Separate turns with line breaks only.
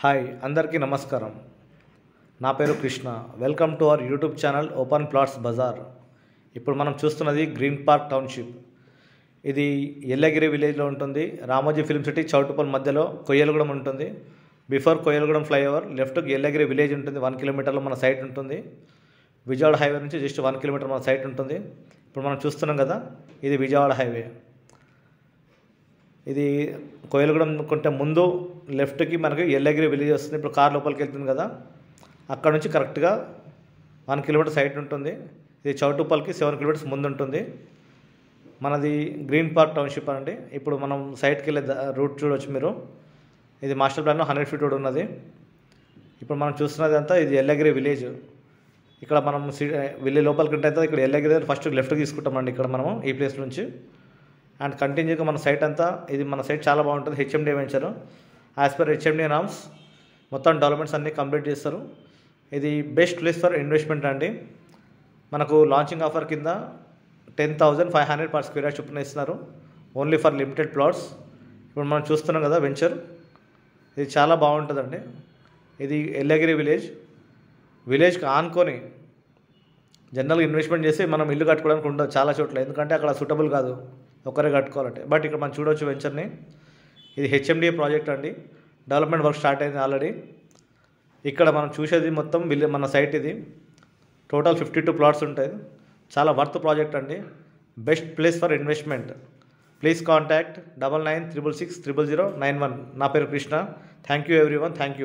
hi అందరికీ నమస్కారం నా పేరు Krishna welcome to our YouTube channel open plots Bazaar ఇప్పుడు మనం చూస్తున్నది గ్రీన్ పార్క్ టౌన్షిప్ ఇది ఎల్లగిరి విలేజ్లో ఉంటుంది రామోజీ ఫిల్మ్ సిటీ చౌటుపల్ మధ్యలో కొయ్యలగూడెం ఉంటుంది బిఫోర్ కొయ్యలగూడెం ఫ్లైఓవర్ లెఫ్ట్కి ఎల్లగిరి విలేజ్ ఉంటుంది వన్ కిలోమీటర్లో మన సైట్ ఉంటుంది విజయవాడ హైవే నుంచి జస్ట్ వన్ కిలోమీటర్ మన సైట్ ఉంటుంది ఇప్పుడు మనం చూస్తున్నాం కదా ఇది విజయవాడ హైవే ఇది కోయలగూడెం కొంటే ముందు లెఫ్ట్కి మనకి ఎల్లగిరి విలేజ్ వస్తుంది ఇప్పుడు కార్ లోపలికి వెళ్తుంది కదా అక్కడ నుంచి కరెక్ట్గా వన్ కిలోమీటర్ సైడ్ ఉంటుంది ఇది చౌటుపల్కి సెవెన్ కిలోమీటర్స్ ముందు ఉంటుంది మనది గ్రీన్ పార్క్ టౌన్షిప్ అండి ఇప్పుడు మనం సైట్కి వెళ్ళే రూట్ చూడవచ్చు మీరు ఇది master plan hundred feet road ఉన్నది ఇప్పుడు మనం చూస్తున్నది అంతా ఇది ఎల్లగిరి విలేజ్ ఇక్కడ మనం సి విలేజ్ లోపలికి ఉంటే ఇక్కడ ఎల్లగిరి ఫస్ట్ లెఫ్ట్ తీసుకుంటామండి ఇక్కడ మనము ఈ ప్లేస్ నుంచి అండ్ కంటిన్యూగా మన సైట్ అంతా ఇది మన సైట్ చాలా బాగుంటుంది HMD venture as per HMD norms మొత్తం డెవలప్మెంట్స్ అన్నీ కంప్లీట్ చేస్తారు ఇది బెస్ట్ ప్లేస్ ఫర్ ఇన్వెస్ట్మెంట్ అండి మనకు లాంచింగ్ ఆఫర్ కింద ten thousand five hundred per square yard చొప్పున ఇస్తున్నారు ఓన్లీ ఫర్ లిమిటెడ్ ప్లాట్స్ ఇప్పుడు మనం చూస్తున్నాం కదా వెంచర్ ఇది చాలా బాగుంటుందండి ఇది ఎల్లగిరి విలేజ్ విలేజ్కి ఆనుకొని జనరల్గా ఇన్వెస్ట్మెంట్ చేసి మనం ఇల్లు కట్టుకోవడానికి ఉండదు చాలా చోట్ల ఎందుకంటే అక్కడ సూటబుల్ కాదు ఒకరే కట్టుకోవాలంటే బట్ ఇక్కడ మనం చూడవచ్చు వెంచర్ని ఇది హెచ్ఎండిఏ ప్రాజెక్ట్ అండి డెవలప్మెంట్ వర్క్ స్టార్ట్ అయింది ఆల్రెడీ ఇక్కడ మనం చూసేది మొత్తం విలే మన సైట్ ఇది టోటల్ ఫిఫ్టీ టూ ప్లాట్స్ ఉంటాయి చాలా వర్త్ ప్రాజెక్ట్ అండి best place for investment please contact double nine triple six triple zero nine one నా పేరు Krishna thank you everyone thank you